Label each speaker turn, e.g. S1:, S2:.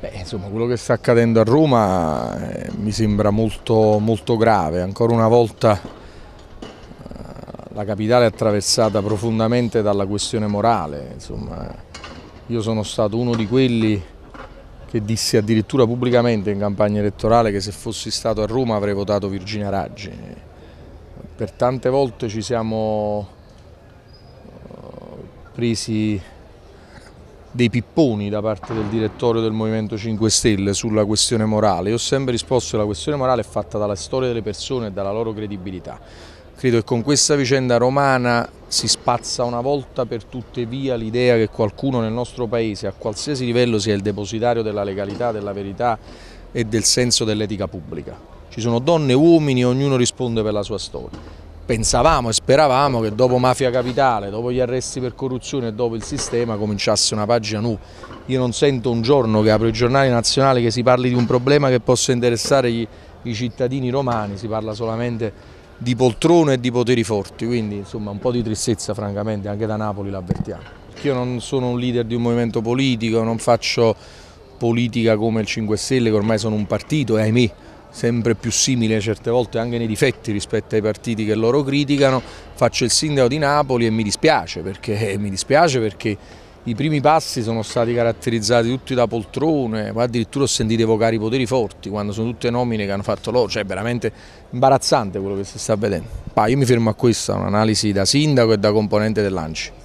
S1: Beh, insomma, quello che sta accadendo a Roma eh, mi sembra molto, molto, grave. Ancora una volta eh, la capitale è attraversata profondamente dalla questione morale. Insomma, io sono stato uno di quelli che disse addirittura pubblicamente in campagna elettorale che se fossi stato a Roma avrei votato Virginia Raggi. Per tante volte ci siamo eh, presi dei pipponi da parte del direttorio del Movimento 5 Stelle sulla questione morale. Io ho sempre risposto che la questione morale è fatta dalla storia delle persone e dalla loro credibilità. Credo che con questa vicenda romana si spazza una volta per tutte via l'idea che qualcuno nel nostro paese a qualsiasi livello sia il depositario della legalità, della verità e del senso dell'etica pubblica. Ci sono donne e uomini ognuno risponde per la sua storia pensavamo e speravamo che dopo Mafia Capitale, dopo gli arresti per corruzione e dopo il sistema cominciasse una pagina nu. Io non sento un giorno che apro i giornali nazionali che si parli di un problema che possa interessare gli, i cittadini romani, si parla solamente di poltrone e di poteri forti, quindi insomma un po' di tristezza francamente anche da Napoli l'avvertiamo. Io non sono un leader di un movimento politico, non faccio politica come il 5 Stelle che ormai sono un partito e ahimè sempre più simile certe volte anche nei difetti rispetto ai partiti che loro criticano, faccio il sindaco di Napoli e mi dispiace perché, eh, mi dispiace perché i primi passi sono stati caratterizzati tutti da poltrone, poi addirittura ho sentito evocare i poteri forti quando sono tutte nomine che hanno fatto loro, cioè è veramente imbarazzante quello che si sta vedendo. Pa, io mi fermo a questa, un'analisi da sindaco e da componente dell'ANCI.